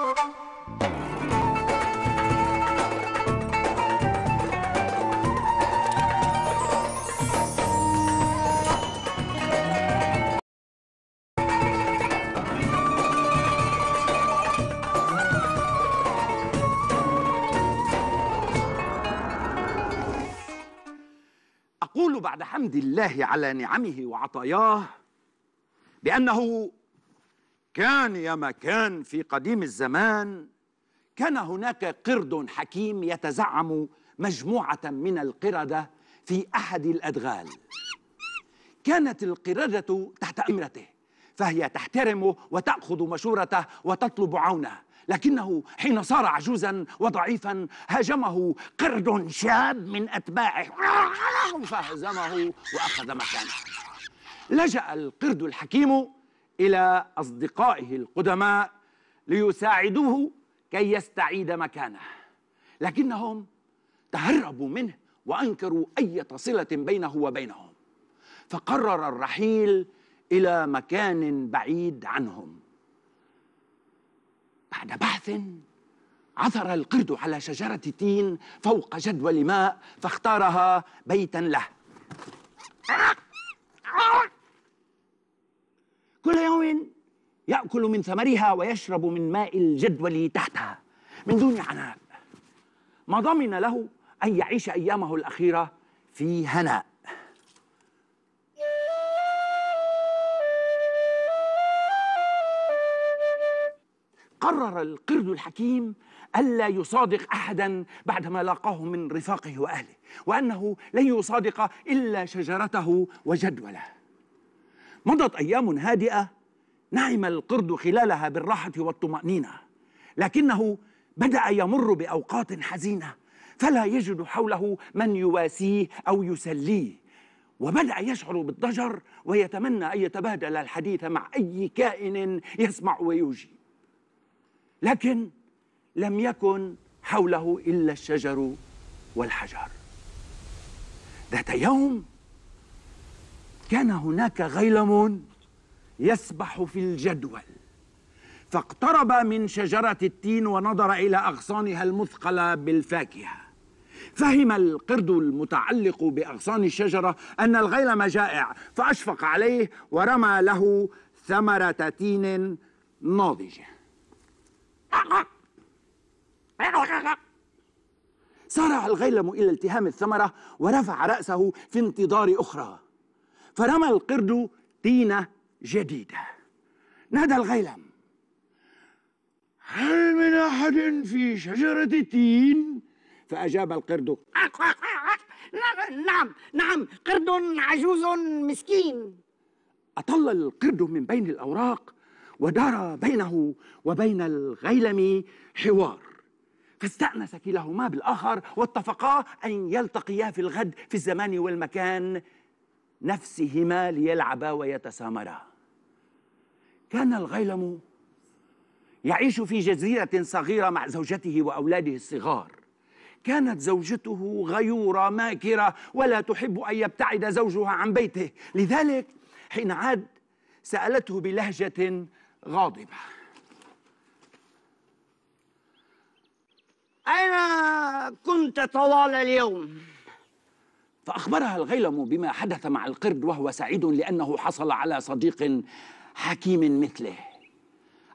أقول بعد حمد الله على نعمه وعطاياه بأنه كان يا ما كان في قديم الزمان كان هناك قرد حكيم يتزعم مجموعة من القردة في أحد الأدغال كانت القردة تحت أمرته فهي تحترمه وتأخذ مشورته وتطلب عونه لكنه حين صار عجوزا وضعيفا هاجمه قرد شاب من أتباعه فهزمه وأخذ مكانه لجأ القرد الحكيم إلى أصدقائه القدماء ليساعدوه كي يستعيد مكانه لكنهم تهربوا منه وأنكروا أي صلة بينه وبينهم فقرر الرحيل إلى مكان بعيد عنهم بعد بحث عثر القرد على شجرة تين فوق جدول ماء فاختارها بيتا له كل يوم يأكل من ثمرها ويشرب من ماء الجدول تحتها من دون عناء ما ضمن له أن يعيش أيامه الأخيرة في هناء قرر القرد الحكيم ألا يصادق أحدا بعدما لاقاه من رفاقه وأهله وأنه لن يصادق إلا شجرته وجدوله مضت أيام هادئة نعم القرد خلالها بالراحة والطمأنينة لكنه بدأ يمر بأوقات حزينة فلا يجد حوله من يواسيه أو يسليه وبدأ يشعر بالضجر ويتمنى أن يتبادل الحديث مع أي كائن يسمع ويجيب لكن لم يكن حوله إلا الشجر والحجر ذات يوم كان هناك غيلم يسبح في الجدول فاقترب من شجرة التين ونظر إلى أغصانها المثقلة بالفاكهة فهم القرد المتعلق بأغصان الشجرة أن الغيلم جائع فأشفق عليه ورمى له ثمرة تين ناضجة سارع الغيلم إلى التهام الثمرة ورفع رأسه في انتظار أخرى فرمى القرد طينة جديدة نادى الغيلم هل من أحد في شجرة التين؟ فأجاب القرد نعم نعم قرد عجوز مسكين أطل القرد من بين الأوراق ودار بينه وبين الغيلم حوار فاستأنس كلاهما بالآخر واتفقا أن يلتقيا في الغد في الزمان والمكان نفسهما ليلعبا ويتسامرا كان الغيلم يعيش في جزيرة صغيرة مع زوجته وأولاده الصغار كانت زوجته غيورة ماكرة ولا تحب أن يبتعد زوجها عن بيته لذلك حين عاد سألته بلهجة غاضبة أين كنت طوال اليوم؟ فأخبرها الغيلم بما حدث مع القرد وهو سعيد لأنه حصل على صديق حكيم مثله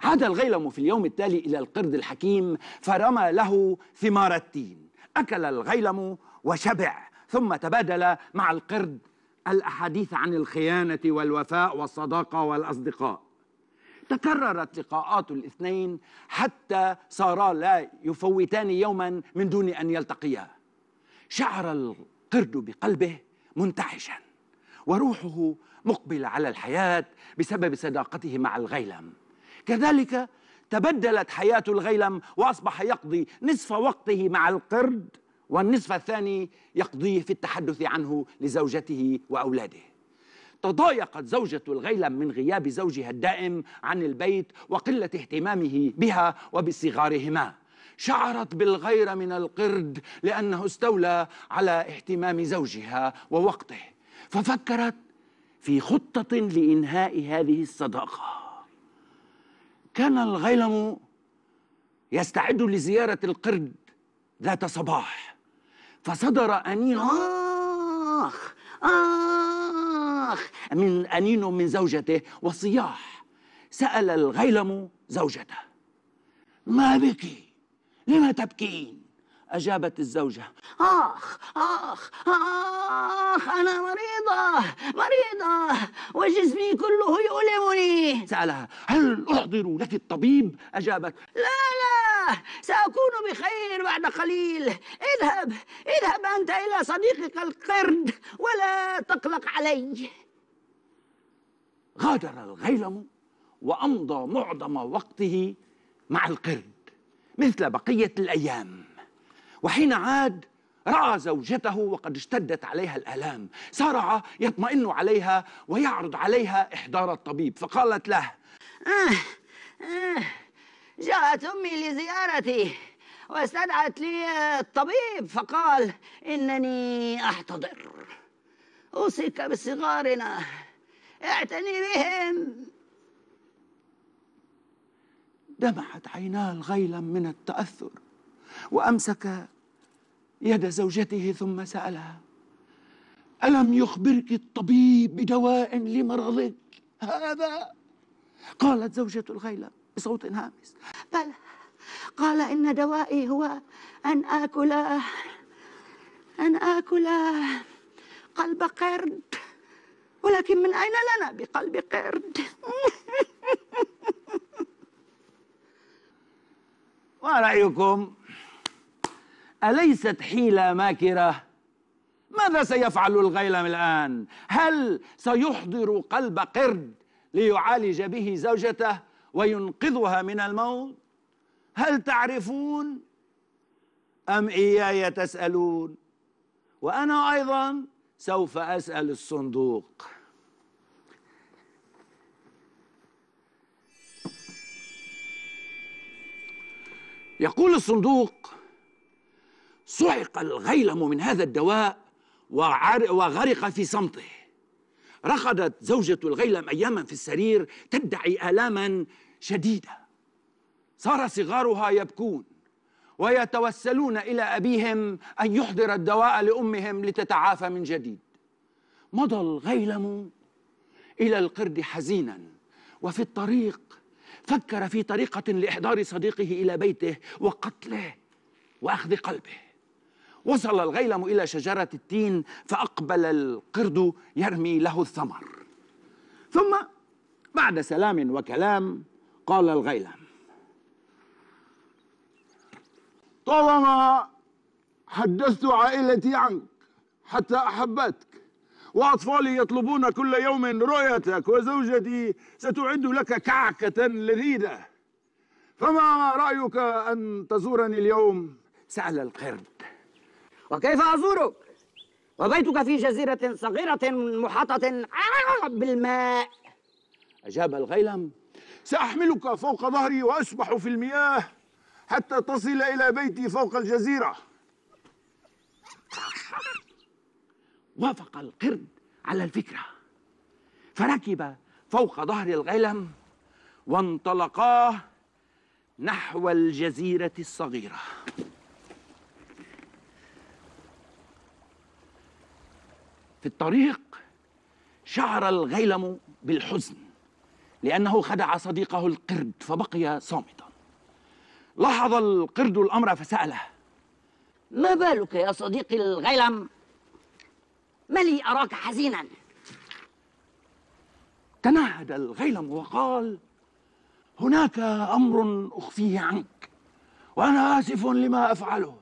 عاد الغيلم في اليوم التالي إلى القرد الحكيم فرمى له ثمار التين أكل الغيلم وشبع ثم تبادل مع القرد الأحاديث عن الخيانة والوفاء والصداقة والأصدقاء تكررت لقاءات الاثنين حتى صارا لا يفوتان يوما من دون أن يلتقيا شعر ترد بقلبه منتعشا وروحه مقبل على الحياه بسبب صداقته مع الغيلم كذلك تبدلت حياه الغيلم واصبح يقضي نصف وقته مع القرد والنصف الثاني يقضيه في التحدث عنه لزوجته واولاده تضايقت زوجة الغيلم من غياب زوجها الدائم عن البيت وقلة اهتمامه بها وبصغارهما شعرت بالغيرة من القرد لأنه استولى على اهتمام زوجها ووقته ففكرت في خطة لإنهاء هذه الصداقة كان الغيلم يستعد لزيارة القرد ذات صباح فصدر أنين آخ آخ من أنين من زوجته وصياح سأل الغيلم زوجته ما بك لما تبكين أجابت الزوجة آخ آخ آخ أنا مريضة مريضة وجسمي كله يؤلمني سألها هل أحضر لك الطبيب؟ أجابت لا لا سأكون بخير بعد قليل اذهب اذهب أنت إلى صديقك القرد ولا تقلق علي غادر الغيلم وأمضى معظم وقته مع القرد مثل بقية الأيام وحين عاد رأى زوجته وقد اشتدت عليها الآلام سارع يطمئن عليها ويعرض عليها إحضار الطبيب فقالت له آه آه جاءت أمي لزيارتي واستدعت لي الطبيب فقال إنني أحتضر أوصيك بصغارنا اعتني بهم دمعت عيناه الغيلا من التأثر وأمسك يد زوجته ثم سألها ألم يخبرك الطبيب بدواء لمرضك هذا قالت زوجة الغيلة بصوت هامس بلى قال إن دوائي هو أن آكل أن آكل قلب قرد ولكن من أين لنا بقلب قرد ما رأيكم أليست حيلة ماكرة ماذا سيفعل الغيلم الآن هل سيحضر قلب قرد ليعالج به زوجته وينقذها من الموت هل تعرفون أم إياي تسألون وأنا أيضا سوف أسأل الصندوق يقول الصندوق صعق الغيلم من هذا الدواء وغرق في صمته رقدت زوجة الغيلم أياما في السرير تدعي آلاما شديدة صار صغارها يبكون ويتوسلون إلى أبيهم أن يحضر الدواء لأمهم لتتعافى من جديد مضى الغيلم إلى القرد حزينا وفي الطريق فكر في طريقة لإحضار صديقه إلى بيته وقتله وأخذ قلبه وصل الغيلم إلى شجرة التين فأقبل القرد يرمي له الثمر ثم بعد سلام وكلام قال الغيلم طالما حدثت عائلتي عنك حتى أحبتك وأطفالي يطلبون كل يوم رؤيتك وزوجتي ستعد لك كعكة لذيذة فما رأيك أن تزورني اليوم؟ سأل القرد وكيف أزورك؟ وبيتك في جزيرة صغيرة محاطة بالماء أجاب الغيلم سأحملك فوق ظهري وأسبح في المياه حتى تصل إلى بيتي فوق الجزيرة وافق القرد على الفكرة فركب فوق ظهر الغلم وانطلقا نحو الجزيرة الصغيرة في الطريق شعر الغيلم بالحزن لأنه خدع صديقه القرد فبقي صامتا لاحظ القرد الأمر فسأله ما بالك يا صديقي الغيلم ما لي أراك حزينا تنهد الغيلم وقال هناك أمر أخفيه عنك وأنا آسف لما أفعله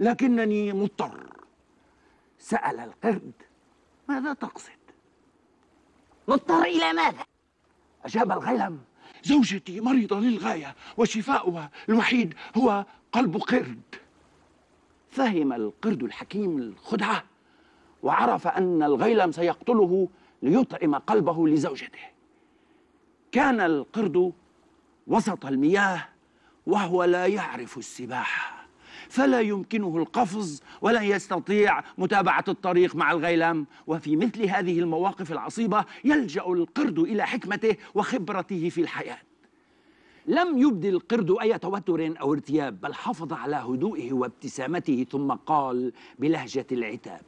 لكنني مضطر سأل القرد ماذا تقصد؟ مضطر إلى ماذا؟ أجاب الغيلم زوجتي مريضة للغاية وشفاؤها الوحيد هو قلب قرد فهم القرد الحكيم الخدعة وعرف أن الغيلم سيقتله ليطعم قلبه لزوجته كان القرد وسط المياه وهو لا يعرف السباحة فلا يمكنه القفز ولا يستطيع متابعة الطريق مع الغيلم وفي مثل هذه المواقف العصيبة يلجأ القرد إلى حكمته وخبرته في الحياة لم يبدي القرد أي توتر أو ارتياب بل حافظ على هدوئه وابتسامته ثم قال بلهجة العتاب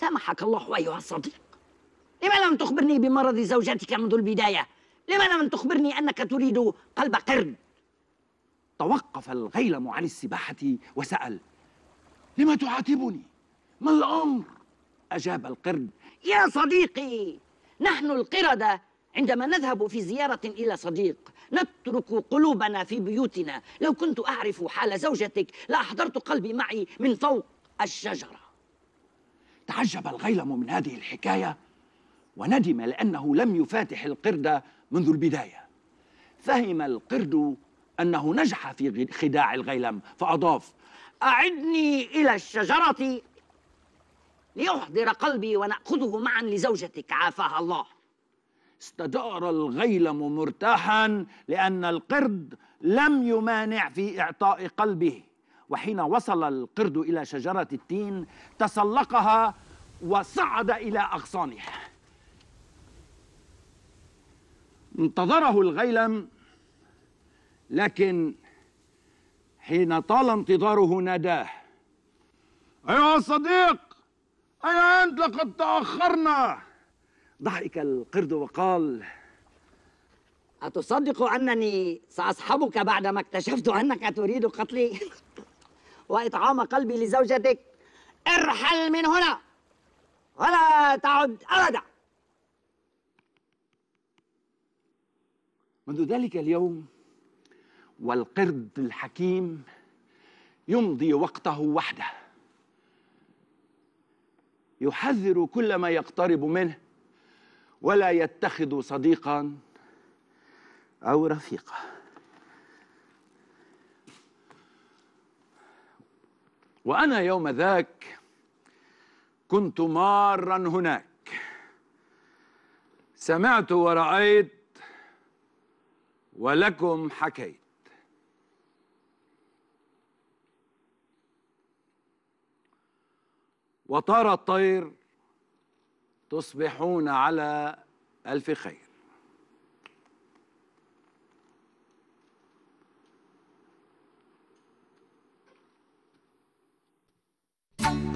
سامحك الله أيها الصديق لما لم تخبرني بمرض زوجتك منذ البداية؟ لما لم تخبرني أنك تريد قلب قرد؟ توقف الغيلم عن السباحة وسأل لما تعاتبني؟ ما الأمر؟ أجاب القرد يا صديقي نحن القردة عندما نذهب في زيارة إلى صديق نترك قلوبنا في بيوتنا لو كنت أعرف حال زوجتك لأحضرت قلبي معي من فوق الشجرة تعجب الغيلم من هذه الحكاية وندم لأنه لم يفاتح القرد منذ البداية فهم القرد أنه نجح في خداع الغيلم فأضاف أعدني إلى الشجرة ليحضر قلبي ونأخذه معا لزوجتك عافاها الله استدار الغيلم مرتاحا لأن القرد لم يمانع في إعطاء قلبه وحين وصل القرد إلى شجرة التين تسلقها وصعد إلى أغصانها انتظره الغيلم لكن حين طال انتظاره ناداه أيها الصديق أين أنت لقد تأخرنا ضحك القرد وقال أتصدق أنني سأصحبك بعدما اكتشفت أنك تريد قتلي؟ وإطعام قلبي لزوجتك ارحل من هنا ولا تعد أبدا منذ ذلك اليوم والقرد الحكيم يمضي وقته وحده يحذر كل ما يقترب منه ولا يتخذ صديقا او رفيقا وأنا يوم ذاك كنت مارا هناك سمعت ورأيت ولكم حكيت وطار الطير تصبحون على ألف خير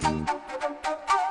Thank you.